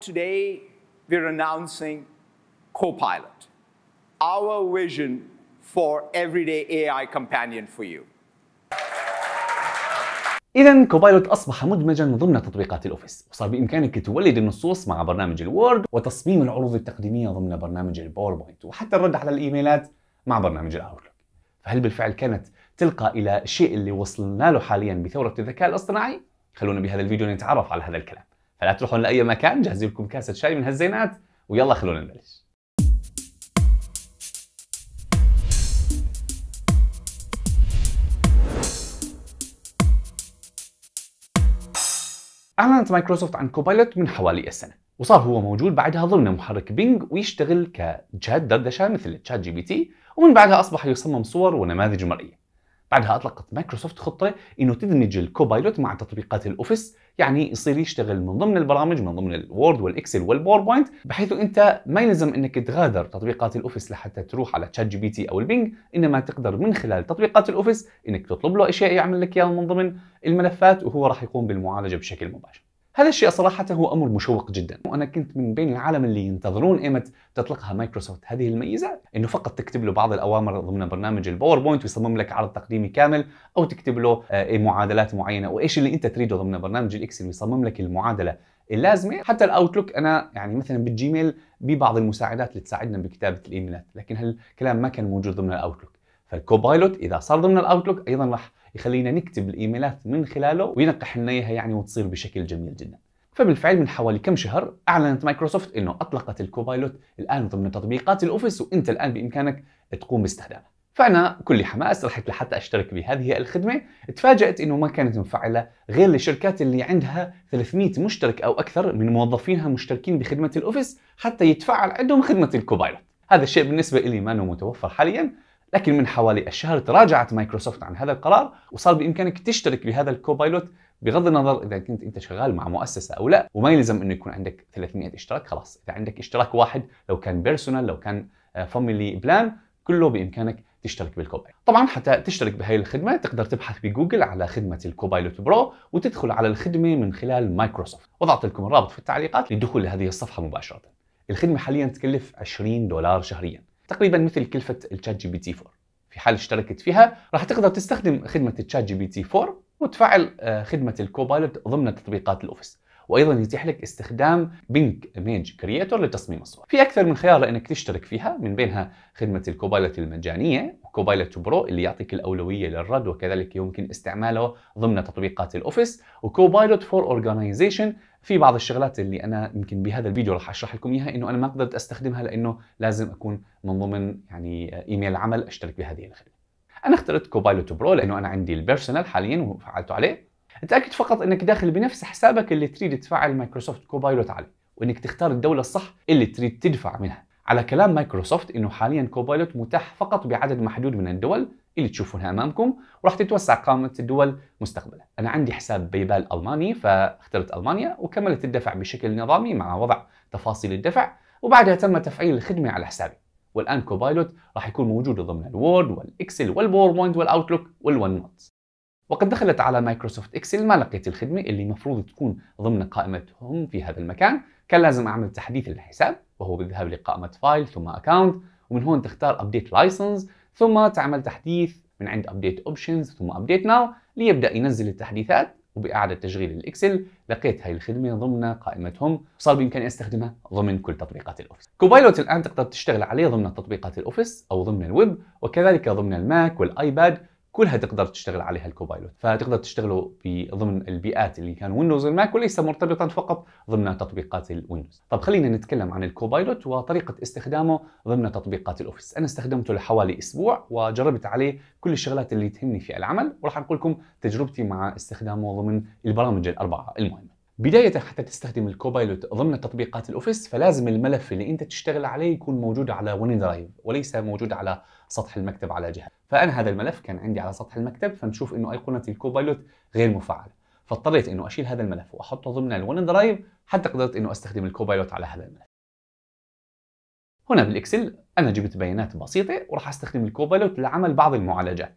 Today, we're announcing Copilot, our vision for everyday AI companion for you. إذا كوبايلوت أصبح مدمجا ضمن تطبيقات الأوفيس، وصار بإمكانك تولد النصوص مع برنامج الوورد وتصميم العروض التقديمية ضمن برنامج الباوربوينت، وحتى الرد على الإيميلات مع برنامج الأوتلوك. فهل بالفعل كانت تلقى إلى الشيء اللي وصلنا له حاليا بثورة الذكاء الاصطناعي؟ خلونا بهذا الفيديو نتعرف على هذا الكلام. فلا تروحون لاي مكان جهزوا لكم كاسه شاي من هالزينات ويلا خلونا نبلش اعلنت مايكروسوفت عن كوبايلوت من حوالي السنه وصار هو موجود بعدها ضمن محرك بينج ويشتغل كجهاز دردشه مثل تشات جي بي تي ومن بعدها اصبح يصمم صور ونماذج مرئيه بعدها أطلقت مايكروسوفت خطة إنه تدمج الكوبايلوت مع تطبيقات الأوفيس يعني يصير يشتغل من ضمن البرامج من ضمن الوورد والإكسل والباوربوينت بحيث أنت ما يلزم إنك تغادر تطبيقات الأوفيس لحتى تروح على تشات جي بي تي أو البينج إنما تقدر من خلال تطبيقات الأوفيس إنك تطلب له أشياء يعمل لك إياها من ضمن الملفات وهو راح يقوم بالمعالجة بشكل مباشر هذا الشيء صراحة هو أمر مشوق جدا وأنا كنت من بين العالم اللي ينتظرون إمتى تطلقها مايكروسوفت هذه الميزة أنه فقط تكتب له بعض الأوامر ضمن برنامج الباوربوينت ويصمم لك عرض تقديمي كامل أو تكتب له آه، إيه، معادلات معينة وإيش اللي أنت تريده ضمن برنامج الإكسل ويصمم لك المعادلة اللازمه حتى الاوتلوك انا يعني مثلا بالجيميل ببعض المساعدات اللي تساعدنا بكتابه الايميلات لكن هالكلام ما كان موجود ضمن الاوتلوك فالكوبايلوت اذا صار ضمن الاوتلوك ايضا راح يخلينا نكتب الايميلات من خلاله وينقح لنا اياها يعني وتصير بشكل جميل جدا فبالفعل من حوالي كم شهر اعلنت مايكروسوفت انه اطلقت الكوبايلوت الان ضمن تطبيقات الاوفيس وانت الان بامكانك تقوم باستخدامها فانا كل حماس رحت لحتى اشترك بهذه الخدمه تفاجات انه ما كانت مفعله غير للشركات اللي عندها 300 مشترك او اكثر من موظفينها مشتركين بخدمه الاوفيس حتى يتفعل عندهم خدمه الكوبايلوت هذا الشيء بالنسبه لي ما متوفر حاليا لكن من حوالي الشهر تراجعت مايكروسوفت عن هذا القرار وصار بامكانك تشترك بهذا الكوبايلوت بغض النظر اذا كنت انت شغال مع مؤسسه او لا وما يلزم انه يكون عندك 300 اشتراك خلاص اذا عندك اشتراك واحد لو كان بيرسونال لو كان فاميلي آه، بلان كله بامكانك تشترك بالكوبايلوت طبعا حتى تشترك بهي الخدمه تقدر تبحث بجوجل على خدمه الكوبايلوت برو وتدخل على الخدمه من خلال مايكروسوفت وضعت لكم الرابط في التعليقات للدخول لهذه الصفحه مباشره الخدمه حاليا تكلف 20 دولار شهريا تقريبا مثل كلفه الشات جي بي تي 4 في حال اشتركت فيها راح تقدر تستخدم خدمه الشات جي بي تي 4 وتفعل آه، خدمه الكوبايلوت ضمن تطبيقات الاوفيس وايضا يتيح لك استخدام بينج ايميج كرييتور لتصميم الصور في اكثر من خيار لانك تشترك فيها من بينها خدمه الكوبايلوت المجانيه كوبايلوت برو اللي يعطيك الاولويه للرد وكذلك يمكن استعماله ضمن تطبيقات الاوفيس وكوبايلوت فور اورجانيزيشن في بعض الشغلات اللي انا يمكن بهذا الفيديو راح اشرح لكم اياها انه انا ما قدرت استخدمها لانه لازم اكون من ضمن يعني ايميل عمل اشترك بهذه الخدمه. انا اخترت كوبايلوت برو لانه انا عندي البيرسونال حاليا وفعلته عليه. تاكد فقط انك داخل بنفس حسابك اللي تريد تفعل مايكروسوفت كوبايلوت عليه وانك تختار الدوله الصح اللي تريد تدفع منها. على كلام مايكروسوفت انه حاليا كوبايلوت متاح فقط بعدد محدود من الدول اللي تشوفونها امامكم وراح تتوسع قائمه الدول مستقبلا. انا عندي حساب بايبال الماني فاخترت المانيا وكملت الدفع بشكل نظامي مع وضع تفاصيل الدفع وبعدها تم تفعيل الخدمه على حسابي. والان كوبايلوت راح يكون موجود ضمن الوورد والاكسل والباوربوينت والاوتلوك والون نوت. وقد دخلت على مايكروسوفت اكسل ما لقيت الخدمة اللي المفروض تكون ضمن قائمتهم في هذا المكان كان لازم أعمل تحديث للحساب وهو بالذهاب لقائمة فايل ثم أكاونت ومن هون تختار أبديت لايسنس ثم تعمل تحديث من عند أبديت أوبشنز ثم أبديت ناو ليبدأ ينزل التحديثات وبإعادة تشغيل الإكسل لقيت هاي الخدمة ضمن قائمتهم وصار بإمكاني أستخدمها ضمن كل تطبيقات الأوفيس كوبايلوت الآن تقدر تشتغل عليه ضمن تطبيقات الأوفيس أو ضمن الويب وكذلك ضمن الماك والآيباد كلها تقدر تشتغل عليها الكوبايلوت فتقدر تشتغله ضمن البيئات اللي كان ويندوز والماك وليس مرتبطا فقط ضمن تطبيقات الويندوز طب خلينا نتكلم عن الكوبايلوت وطريقة استخدامه ضمن تطبيقات الاوفيس انا استخدمته لحوالي اسبوع وجربت عليه كل الشغلات اللي تهمني في العمل وراح اقول لكم تجربتي مع استخدامه ضمن البرامج الاربعة المهمة بداية حتى تستخدم الكوبايلوت ضمن تطبيقات الاوفيس فلازم الملف اللي انت تشتغل عليه يكون موجود على ون درايف وليس موجود على سطح المكتب على جهة فانا هذا الملف كان عندي على سطح المكتب فنشوف انه ايقونة الكوبايلوت غير مفعلة فاضطريت انه اشيل هذا الملف واحطه ضمن الون درايف حتى قدرت انه استخدم الكوبايلوت على هذا الملف هنا بالاكسل انا جبت بيانات بسيطه وراح استخدم الكوبايلوت لعمل بعض المعالجات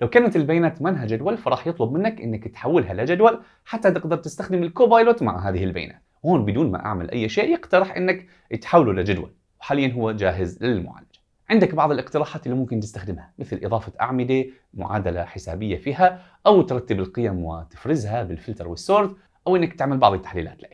لو كانت البيانات منها جدول فراح يطلب منك انك تحولها لجدول حتى تقدر تستخدم الكوبايلوت مع هذه البيانات هون بدون ما اعمل اي شيء يقترح انك تحوله لجدول وحاليا هو جاهز للمعالجه عندك بعض الاقتراحات اللي ممكن تستخدمها مثل إضافة أعمدة معادلة حسابية فيها أو ترتب القيم وتفرزها بالفلتر والسورد أو أنك تعمل بعض التحليلات لها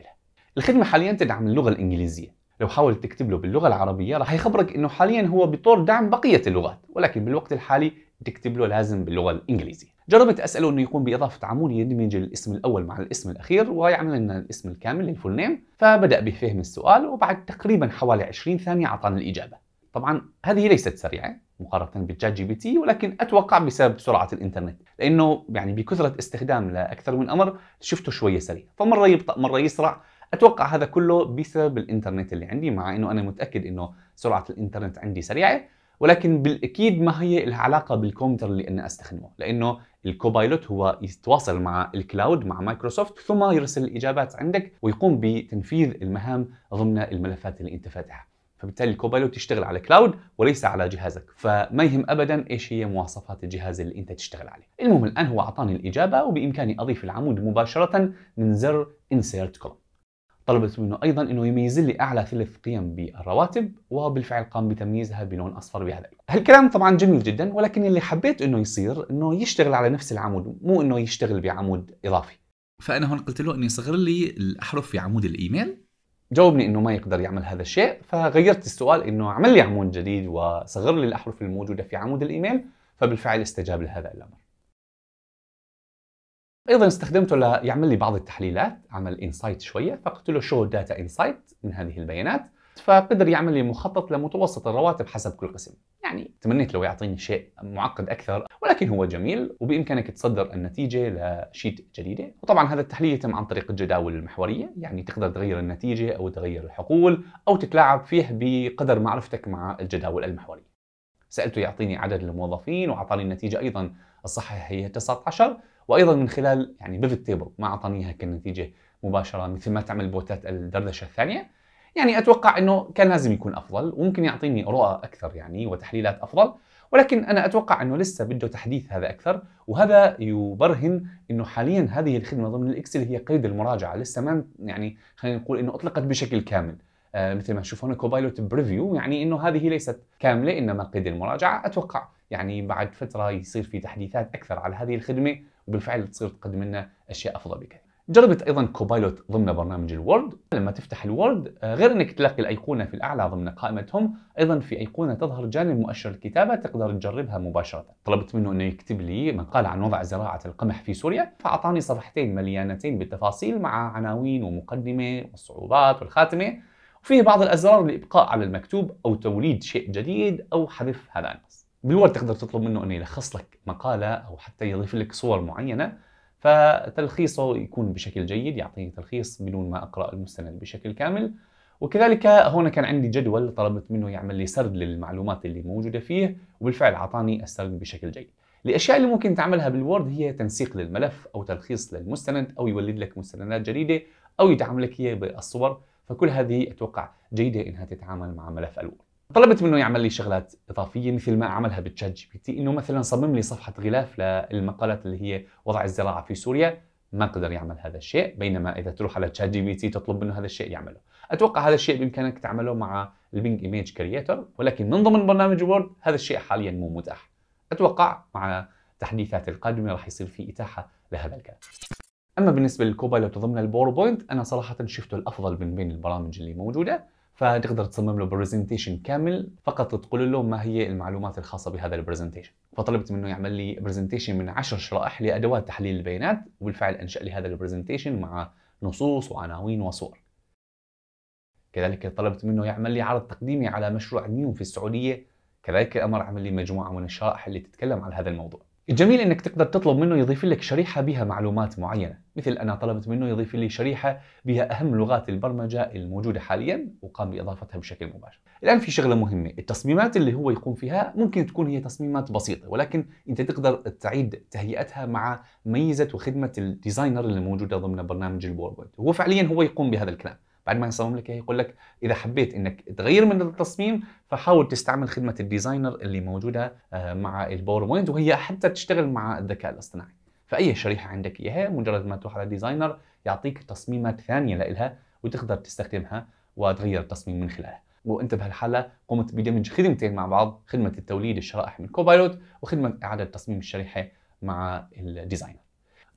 الخدمة حاليا تدعم اللغة الإنجليزية لو حاولت تكتب له باللغة العربية راح يخبرك أنه حاليا هو بطور دعم بقية اللغات ولكن بالوقت الحالي تكتب له لازم باللغه الانجليزيه جربت اساله انه يقوم باضافه عمود يدمج الاسم الاول مع الاسم الاخير ويعمل لنا الاسم الكامل للفول نيم فبدا بفهم السؤال وبعد تقريبا حوالي 20 ثانيه اعطانا الاجابه طبعا هذه ليست سريعه مقارنه بالشات جي بي تي ولكن اتوقع بسبب سرعه الانترنت لانه يعني بكثره استخدام لاكثر من امر شفته شويه سريع فمره يبطا مره يسرع اتوقع هذا كله بسبب الانترنت اللي عندي مع انه انا متاكد انه سرعه الانترنت عندي سريعه ولكن بالأكيد ما هي لها علاقة بالكمبيوتر اللي أنا أستخدمه لأنه الكوبايلوت هو يتواصل مع الكلاود مع مايكروسوفت ثم يرسل الإجابات عندك ويقوم بتنفيذ المهام ضمن الملفات اللي أنت فاتحها فبالتالي الكوبايلوت يشتغل على كلاود وليس على جهازك فما يهم ابدا ايش هي مواصفات الجهاز اللي انت تشتغل عليه المهم الان هو اعطاني الاجابه وبامكاني اضيف العمود مباشره من زر insert column طلبت منه ايضا انه يميز لي اعلى ثلث قيم بالرواتب وبالفعل قام بتمييزها بلون اصفر بهذا اللون. هالكلام طبعا جميل جدا ولكن اللي حبيت انه يصير انه يشتغل على نفس العمود مو انه يشتغل بعمود اضافي. فانا هون قلت له انه يصغر لي الاحرف في عمود الايميل جاوبني انه ما يقدر يعمل هذا الشيء فغيرت السؤال انه اعمل لي عمود جديد وصغر لي الاحرف الموجوده في عمود الايميل فبالفعل استجاب لهذا الامر. ايضا استخدمته ليعمل لي بعض التحليلات عمل انسايت شويه فقلت له شو داتا انسايت من هذه البيانات فقدر يعمل لي مخطط لمتوسط الرواتب حسب كل قسم يعني تمنيت لو يعطيني شيء معقد اكثر ولكن هو جميل وبامكانك تصدر النتيجه لشيت جديده وطبعا هذا التحليل يتم عن طريق الجداول المحوريه يعني تقدر تغير النتيجه او تغير الحقول او تتلاعب فيه بقدر معرفتك مع الجداول المحوريه سالته يعطيني عدد الموظفين واعطاني النتيجه ايضا الصحيحه هي 19 وايضا من خلال يعني بيفت تيبل ما اعطانيها كنتيجه مباشره مثل ما تعمل بوتات الدردشه الثانيه يعني اتوقع انه كان لازم يكون افضل وممكن يعطيني رؤى اكثر يعني وتحليلات افضل ولكن انا اتوقع انه لسه بده تحديث هذا اكثر وهذا يبرهن انه حاليا هذه الخدمه ضمن الاكسل هي قيد المراجعه لسه ما يعني خلينا نقول انه اطلقت بشكل كامل آه مثل ما تشوفون هنا كوبايلوت بريفيو يعني انه هذه ليست كامله انما قيد المراجعه اتوقع يعني بعد فتره يصير في تحديثات اكثر على هذه الخدمه وبالفعل تصير تقدم لنا اشياء افضل بكثير جربت ايضا كوبايلوت ضمن برنامج الوورد لما تفتح الوورد آه، غير انك تلاقي الايقونه في الاعلى ضمن قائمتهم ايضا في ايقونه تظهر جانب مؤشر الكتابه تقدر تجربها مباشره طلبت منه انه يكتب لي مقال عن وضع زراعه القمح في سوريا فاعطاني صفحتين مليانتين بالتفاصيل مع عناوين ومقدمه والصعوبات والخاتمه وفيه بعض الازرار للابقاء على المكتوب او توليد شيء جديد او حذف هذا النص بالوورد تقدر تطلب منه انه يلخص لك مقاله او حتى يضيف لك صور معينه فتلخيصه يكون بشكل جيد يعطيني تلخيص بدون ما اقرا المستند بشكل كامل وكذلك هنا كان عندي جدول طلبت منه يعمل لي سرد للمعلومات اللي موجوده فيه وبالفعل اعطاني السرد بشكل جيد الاشياء اللي ممكن تعملها بالوورد هي تنسيق للملف او تلخيص للمستند او يولد لك مستندات جديده او يدعم لك هي بالصور فكل هذه اتوقع جيده انها تتعامل مع ملف الوورد طلبت منه يعمل لي شغلات اضافيه مثل ما عملها بالتشات جي بي تي انه مثلا صمم لي صفحه غلاف للمقالات اللي هي وضع الزراعه في سوريا ما قدر يعمل هذا الشيء بينما اذا تروح على تشات جي بي تي تطلب منه هذا الشيء يعمله اتوقع هذا الشيء بامكانك تعمله مع البينج ايميج كرييتر ولكن من ضمن برنامج وورد هذا الشيء حاليا مو متاح اتوقع مع التحديثات القادمه راح يصير في اتاحه لهذا الكلام اما بالنسبه للكوبايلوت ضمن البوربوينت انا صراحه شفته الافضل من بين البرامج اللي موجوده فتقدر تصمم له برزنتيشن كامل فقط تقول له ما هي المعلومات الخاصه بهذا البرزنتيشن فطلبت منه يعمل لي برزنتيشن من 10 شرائح لادوات تحليل البيانات وبالفعل انشا لي هذا البرزنتيشن مع نصوص وعناوين وصور كذلك طلبت منه يعمل لي عرض تقديمي على مشروع نيوم في السعوديه كذلك الامر عمل لي مجموعه من الشرائح اللي تتكلم عن هذا الموضوع الجميل انك تقدر تطلب منه يضيف لك شريحه بها معلومات معينه، مثل انا طلبت منه يضيف لي شريحه بها اهم لغات البرمجه الموجوده حاليا وقام باضافتها بشكل مباشر. الان في شغله مهمه، التصميمات اللي هو يقوم فيها ممكن تكون هي تصميمات بسيطه ولكن انت تقدر تعيد تهيئتها مع ميزه وخدمه الديزاينر اللي موجوده ضمن برنامج الباوربوينت هو فعليا هو يقوم بهذا الكلام. بعد ما يصمم لك إيه؟ يقول لك اذا حبيت انك تغير من التصميم فحاول تستعمل خدمه الديزاينر اللي موجوده آه، مع الباوربوينت وهي حتى تشتغل مع الذكاء الاصطناعي فاي شريحه عندك اياها مجرد ما تروح على ديزاينر يعطيك تصميمات ثانيه لها وتقدر تستخدمها وتغير التصميم من خلالها وانت بهالحاله قمت بدمج خدمتين مع بعض خدمه التوليد الشرائح من كوبايلوت وخدمه اعاده تصميم الشريحه مع الديزاينر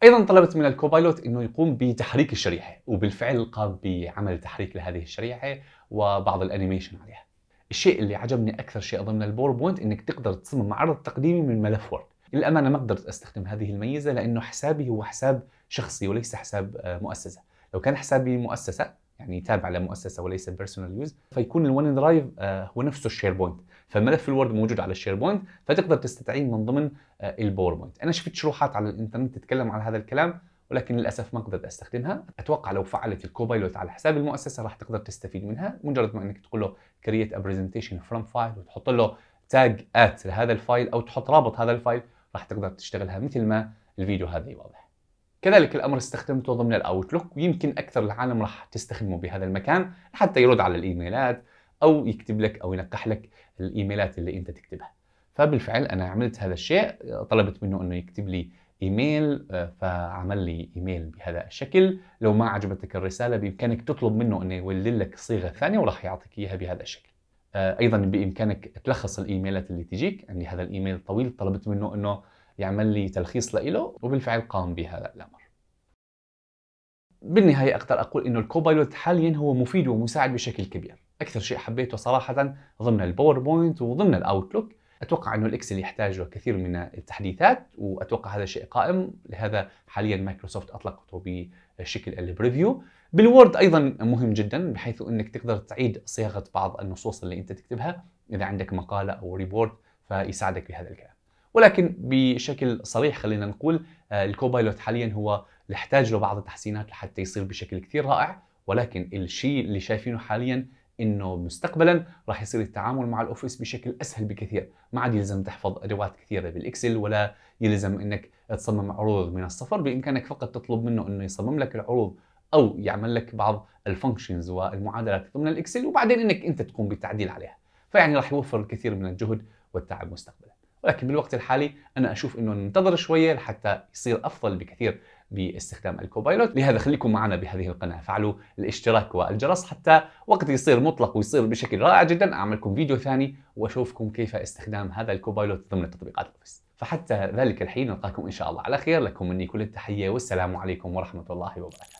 ايضا طلبت من الكوبايلوت انه يقوم بتحريك الشريحه وبالفعل قام بعمل تحريك لهذه الشريحه وبعض الانيميشن عليها الشيء اللي عجبني اكثر شيء ضمن البوربوينت انك تقدر تصمم عرض تقديمي من ملف وورد للامانه ما قدرت استخدم هذه الميزه لانه حسابي هو حساب شخصي وليس حساب آه، مؤسسه لو كان حسابي مؤسسه يعني تابع لمؤسسه وليس بيرسونال يوز فيكون الون درايف آه، هو نفسه الشير بوينت فملف الوورد موجود على الشيربوينت فتقدر تستدعيه من ضمن آه، بوينت انا شفت شروحات على الانترنت تتكلم عن هذا الكلام ولكن للاسف ما قدرت استخدمها اتوقع لو فعلت الكوبايلوت على حساب المؤسسه راح تقدر تستفيد منها مجرد ما انك تقول له كرييت ا برزنتيشن فروم فايل وتحط له تاج ات لهذا الفايل او تحط رابط هذا الفايل راح تقدر تشتغلها مثل ما الفيديو هذا واضح كذلك الامر استخدمته ضمن الاوتلوك ويمكن اكثر العالم راح تستخدمه بهذا المكان حتى يرد على الايميلات او يكتب لك او ينقح لك الايميلات اللي انت تكتبها فبالفعل انا عملت هذا الشيء طلبت منه انه يكتب لي ايميل آه، فعمل لي ايميل بهذا الشكل لو ما عجبتك الرساله بامكانك تطلب منه انه يولد لك صيغه ثانيه وراح يعطيك اياها بهذا الشكل آه، ايضا بامكانك تلخص الايميلات اللي تجيك عندي هذا الايميل الطويل طلبت منه انه يعمل لي تلخيص له وبالفعل قام بهذا الامر بالنهايه اقدر اقول انه الكوبايلوت حاليا هو مفيد ومساعد بشكل كبير اكثر شيء حبيته صراحه ضمن الباوربوينت وضمن الاوتلوك اتوقع انه الاكسل يحتاج كثير من التحديثات واتوقع هذا شيء قائم لهذا حاليا مايكروسوفت اطلقته بشكل البريفيو بالوورد ايضا مهم جدا بحيث انك تقدر تعيد صياغه بعض النصوص اللي انت تكتبها اذا عندك مقاله او ريبورت فيساعدك بهذا الكلام ولكن بشكل صريح خلينا نقول آه، الكوبايلوت حاليا هو يحتاج له بعض التحسينات لحتى يصير بشكل كثير رائع ولكن الشيء اللي شايفينه حاليا انه مستقبلا راح يصير التعامل مع الاوفيس بشكل اسهل بكثير ما عاد يلزم تحفظ ادوات كثيره بالاكسل ولا يلزم انك تصمم عروض من الصفر بامكانك فقط تطلب منه انه يصمم لك العروض او يعمل لك بعض الفانكشنز والمعادلات ضمن الاكسل وبعدين انك انت تقوم بالتعديل عليها فيعني راح يوفر الكثير من الجهد والتعب مستقبلا ولكن بالوقت الحالي انا اشوف انه ننتظر شويه لحتى يصير افضل بكثير باستخدام الكوبايلوت لهذا خليكم معنا بهذه القناة فعلوا الاشتراك والجرس حتى وقت يصير مطلق ويصير بشكل رائع جدا أعملكم فيديو ثاني وأشوفكم كيف استخدام هذا الكوبايلوت ضمن تطبيقات أوفيس فحتى ذلك الحين نلقاكم إن شاء الله على خير لكم مني كل التحية والسلام عليكم ورحمة الله وبركاته